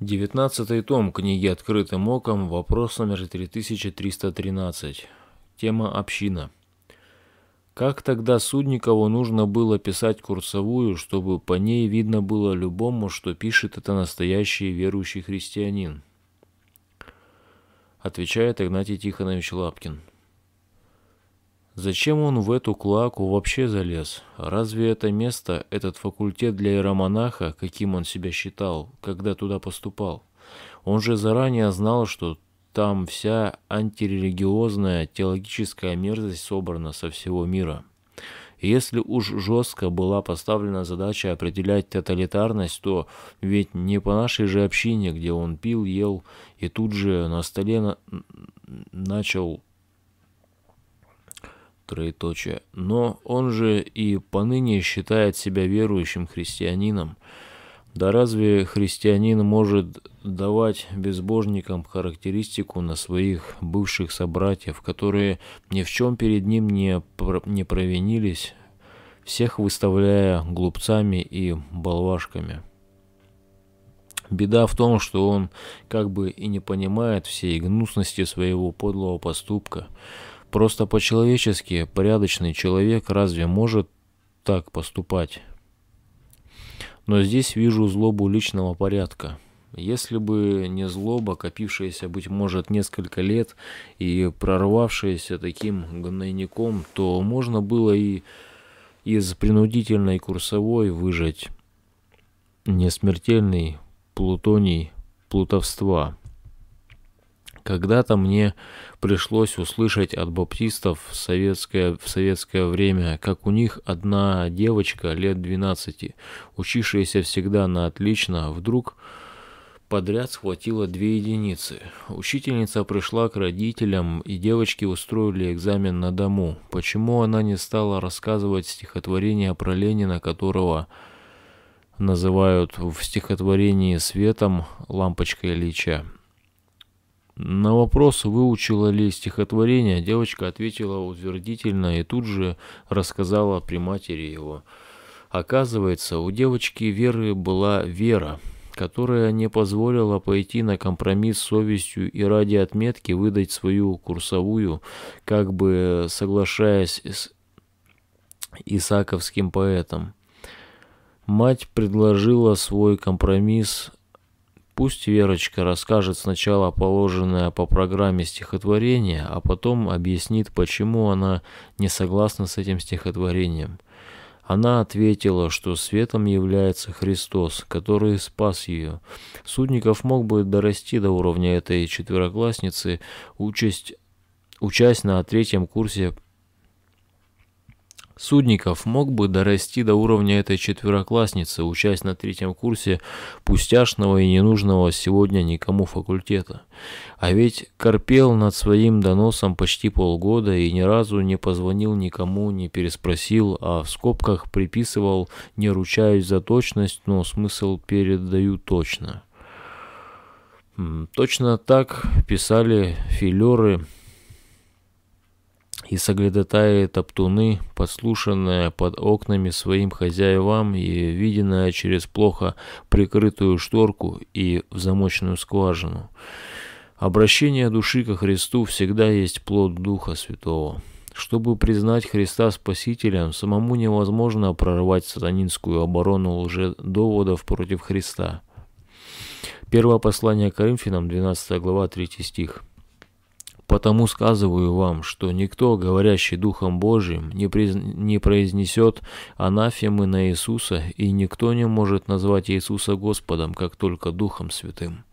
Девятнадцатый том книги «Открытым оком», вопрос номер 3313. Тема «Община». Как тогда Судникову нужно было писать курсовую, чтобы по ней видно было любому, что пишет это настоящий верующий христианин? Отвечает Игнатий Тихонович Лапкин. Зачем он в эту клаку вообще залез? Разве это место, этот факультет для иеромонаха, каким он себя считал, когда туда поступал? Он же заранее знал, что там вся антирелигиозная теологическая мерзость собрана со всего мира. если уж жестко была поставлена задача определять тоталитарность, то ведь не по нашей же общине, где он пил, ел и тут же на столе на... начал троеточие, но он же и поныне считает себя верующим христианином. Да разве христианин может давать безбожникам характеристику на своих бывших собратьев, которые ни в чем перед ним не, про не провинились, всех выставляя глупцами и болвашками? Беда в том, что он как бы и не понимает всей гнусности своего подлого поступка – Просто по-человечески порядочный человек разве может так поступать? Но здесь вижу злобу личного порядка. Если бы не злоба, копившаяся, быть может, несколько лет и прорвавшаяся таким гнойником, то можно было и из принудительной курсовой выжать несмертельный плутоний плутовства. Когда-то мне пришлось услышать от баптистов в советское, в советское время, как у них одна девочка лет 12, учившаяся всегда на отлично, вдруг подряд схватила две единицы. Учительница пришла к родителям, и девочки устроили экзамен на дому. Почему она не стала рассказывать стихотворение про Ленина, которого называют в стихотворении светом лампочкой Ильича? На вопрос, выучила ли стихотворение, девочка ответила утвердительно и тут же рассказала при матери его. Оказывается, у девочки Веры была вера, которая не позволила пойти на компромисс с совестью и ради отметки выдать свою курсовую, как бы соглашаясь с исаковским поэтом. Мать предложила свой компромисс Пусть Верочка расскажет сначала положенное по программе стихотворение, а потом объяснит, почему она не согласна с этим стихотворением. Она ответила, что светом является Христос, который спас ее. Судников мог бы дорасти до уровня этой четвероклассницы, участь, учась на третьем курсе Судников мог бы дорасти до уровня этой четвероклассницы, учась на третьем курсе пустяшного и ненужного сегодня никому факультета. А ведь корпел над своим доносом почти полгода и ни разу не позвонил никому, не переспросил, а в скобках приписывал «не ручаюсь за точность, но смысл передаю точно». Точно так писали филеры и соглядатаи топтуны, подслушанное под окнами своим хозяевам и виденная через плохо прикрытую шторку и в замочную скважину. Обращение души ко Христу всегда есть плод Духа Святого. Чтобы признать Христа Спасителем, самому невозможно прорвать сатанинскую оборону лжедоводов против Христа. Первое послание Коринфянам, 12 глава, 3 стих. Потому сказываю вам, что никто, говорящий Духом Божиим, не, приз... не произнесет анафемы на Иисуса, и никто не может назвать Иисуса Господом, как только Духом Святым.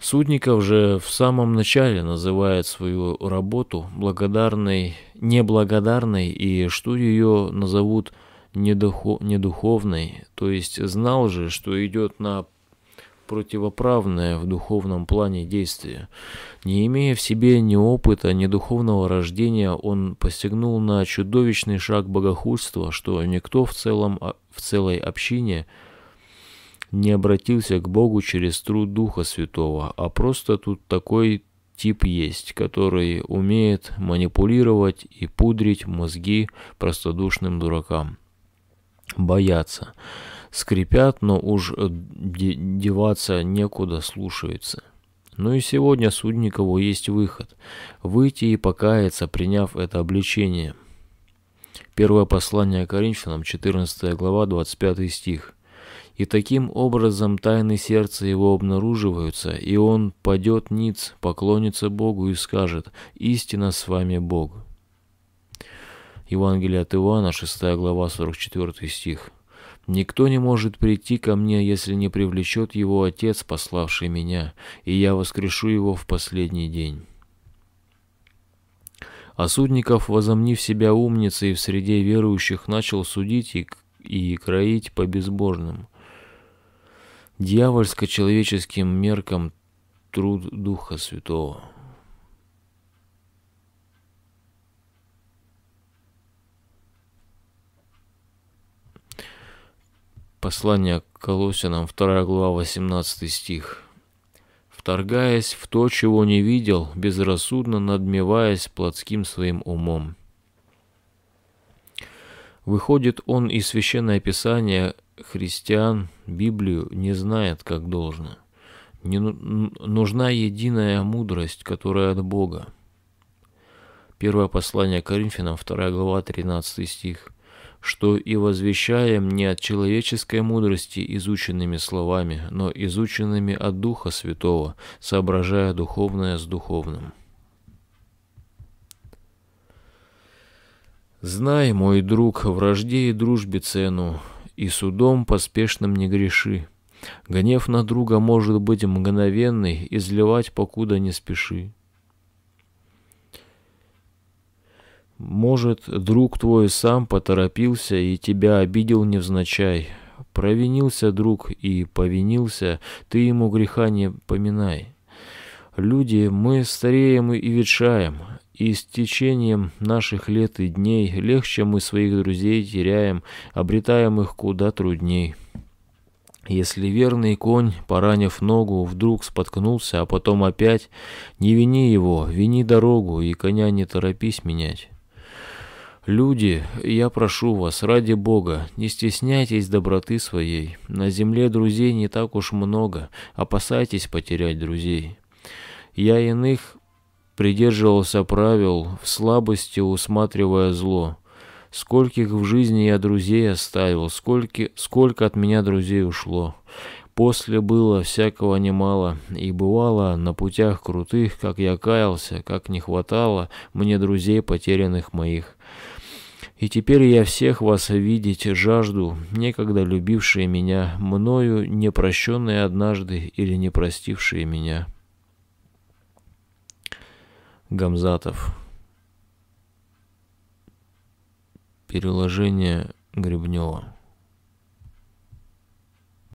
Судников же в самом начале называет свою работу благодарной, неблагодарной, и что ее назовут недухо, недуховной, то есть знал же, что идет на противоправное в духовном плане действие. Не имея в себе ни опыта, ни духовного рождения, он постигнул на чудовищный шаг богохульства, что никто в, целом, а, в целой общине не обратился к Богу через труд Духа Святого, а просто тут такой тип есть, который умеет манипулировать и пудрить мозги простодушным дуракам. Бояться скрипят, но уж э, деваться некуда, слушается. Ну и сегодня Судникову есть выход – выйти и покаяться, приняв это обличение. Первое послание Коринфянам, 14 глава, 25 стих. «И таким образом тайны сердца его обнаруживаются, и он падет ниц, поклонится Богу и скажет «Истина с вами Бог». Евангелие от Иоанна, 6 глава, 44 стих. Никто не может прийти ко мне, если не привлечет его Отец, пославший меня, и я воскрешу его в последний день». А Судников, возомнив себя умницей в среде верующих, начал судить и, и кроить по безбожным. Дьявольско-человеческим меркам труд Духа Святого. Послание к Колосинам, 2 глава, 18 стих. «Вторгаясь в то, чего не видел, безрассудно надмеваясь плотским своим умом». Выходит, он и Священное Писание христиан, Библию, не знает как должно. Не, ну, нужна единая мудрость, которая от Бога. Первое послание Коринфянам, 2 глава, 13 стих что и возвещаем не от человеческой мудрости изученными словами, но изученными от Духа Святого, соображая духовное с духовным. Знай, мой друг, вражде и дружбе цену, и судом поспешным не греши. Гнев на друга может быть мгновенный, изливать покуда не спеши. Может, друг твой сам поторопился и тебя обидел невзначай. Провинился друг и повинился, ты ему греха не поминай. Люди, мы стареем и ветшаем, и с течением наших лет и дней легче мы своих друзей теряем, обретаем их куда трудней. Если верный конь, поранив ногу, вдруг споткнулся, а потом опять, не вини его, вини дорогу и коня не торопись менять. Люди, я прошу вас, ради Бога, не стесняйтесь доброты своей. На земле друзей не так уж много, опасайтесь потерять друзей. Я иных придерживался правил, в слабости усматривая зло. Скольких в жизни я друзей оставил, сколько, сколько от меня друзей ушло. После было всякого немало, и бывало на путях крутых, как я каялся, как не хватало мне друзей потерянных моих. И теперь я всех вас видеть жажду, некогда любившие меня, мною непрощенные однажды или не простившие меня. Гамзатов. Переложение Гребнева.